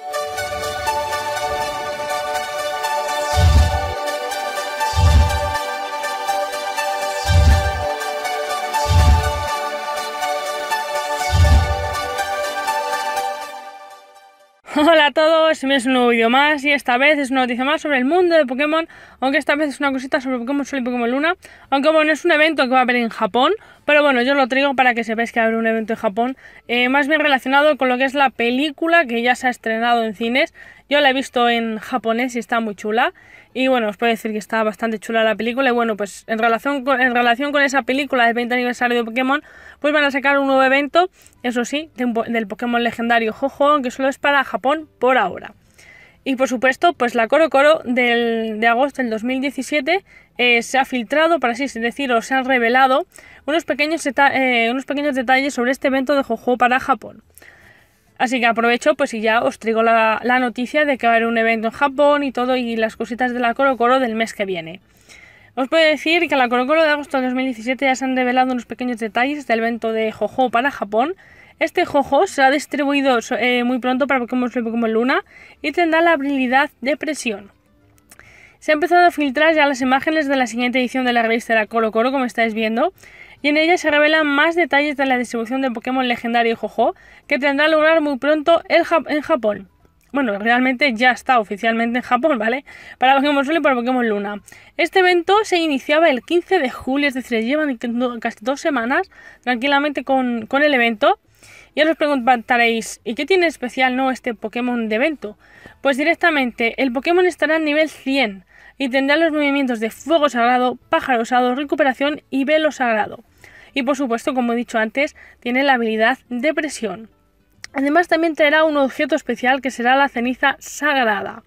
Thank you. Hola a todos, es un nuevo vídeo más y esta vez es una noticia más sobre el mundo de Pokémon, aunque esta vez es una cosita sobre Pokémon Sol y Pokémon Luna, aunque bueno, es un evento que va a haber en Japón, pero bueno, yo lo traigo para que sepáis que va a haber un evento en Japón, eh, más bien relacionado con lo que es la película que ya se ha estrenado en cines yo la he visto en japonés y está muy chula. Y bueno, os puedo decir que está bastante chula la película. Y bueno, pues en relación con, en relación con esa película del 20 aniversario de Pokémon, pues van a sacar un nuevo evento, eso sí, del Pokémon legendario Jojo, que solo es para Japón por ahora. Y por supuesto, pues la Coro Coro del, de agosto del 2017 eh, se ha filtrado, para así decir, o se han revelado unos pequeños, eh, unos pequeños detalles sobre este evento de Jojo para Japón. Así que aprovecho pues y ya os traigo la, noticia de que va a haber un evento en Japón y todo y las cositas de la Coro Coro del mes que viene. Os puedo decir que la Coro Coro de agosto de 2017 ya se han revelado unos pequeños detalles del evento de Jojo para Japón. Este Jojo será distribuido eh, muy pronto para Pokémon Pokémon Luna y tendrá la habilidad de presión. Se han empezado a filtrar ya las imágenes de la siguiente edición de la revista de la Coro Coro, como estáis viendo, y en ella se revelan más detalles de la distribución del Pokémon legendario Jojo, que tendrá lugar muy pronto en Japón. Bueno, realmente ya está oficialmente en Japón, ¿vale? Para Pokémon Sol y para Pokémon Luna. Este evento se iniciaba el 15 de julio, es decir, llevan casi dos semanas tranquilamente con, el evento. Y os preguntaréis, ¿y qué tiene especial no este Pokémon de evento? Pues directamente, el Pokémon estará a nivel 100 y tendrá los movimientos de Fuego Sagrado, Pájaro Sagrado, Recuperación y Velo Sagrado y por supuesto, como he dicho antes, tiene la habilidad de presión. Además también traerá un objeto especial que será la ceniza sagrada.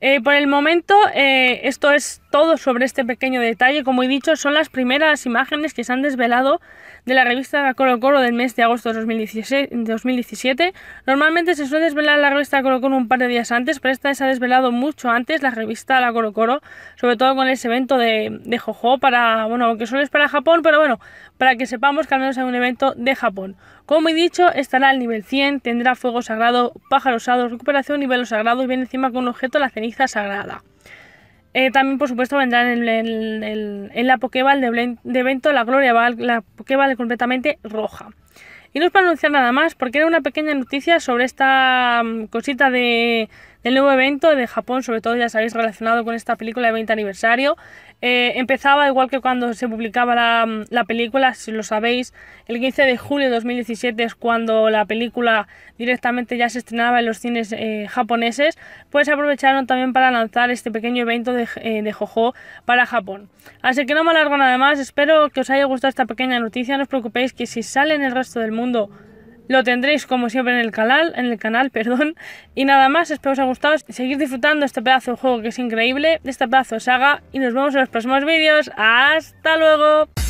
Eh, por el momento eh, esto es todo sobre este pequeño detalle. Como he dicho, son las primeras imágenes que se han desvelado de la revista La Coro Coro del mes de agosto de 2017. Normalmente se suele desvelar la revista Coro Coro un par de días antes, pero esta se ha desvelado mucho antes la revista La Coro Coro, sobre todo con ese evento de, Jojo para, bueno, que solo es para Japón, pero bueno, para que sepamos que al menos un evento de Japón. Como he dicho, estará al nivel 100, tendrá fuego sagrado, pájaro sagrados, recuperación, nivel sagrado y viene encima con un objeto la ceniza sagrada. Eh, también, por supuesto, vendrán en, la Pokéball de, de, evento la Gloria la Pokéball completamente roja. Y no os para anunciar nada más, porque era una pequeña noticia sobre esta mm, cosita de, el nuevo evento de Japón, sobre todo ya sabéis relacionado con esta película de 20 aniversario, eh, empezaba igual que cuando se publicaba la, película, si lo sabéis, el 15 de julio de 2017 es cuando la película directamente ya se estrenaba en los cines eh, japoneses, pues aprovecharon también para lanzar este pequeño evento de, eh, de Jojo para Japón. Así que no me alargo nada más, espero que os haya gustado esta pequeña noticia, no os preocupéis que si sale en el resto del mundo lo tendréis como siempre en el canal, en el canal, perdón. Y nada más, espero os haya gustado. Seguir disfrutando este pedazo de juego que es increíble, de este pedazo de saga. Y nos vemos en los próximos vídeos. ¡Hasta luego!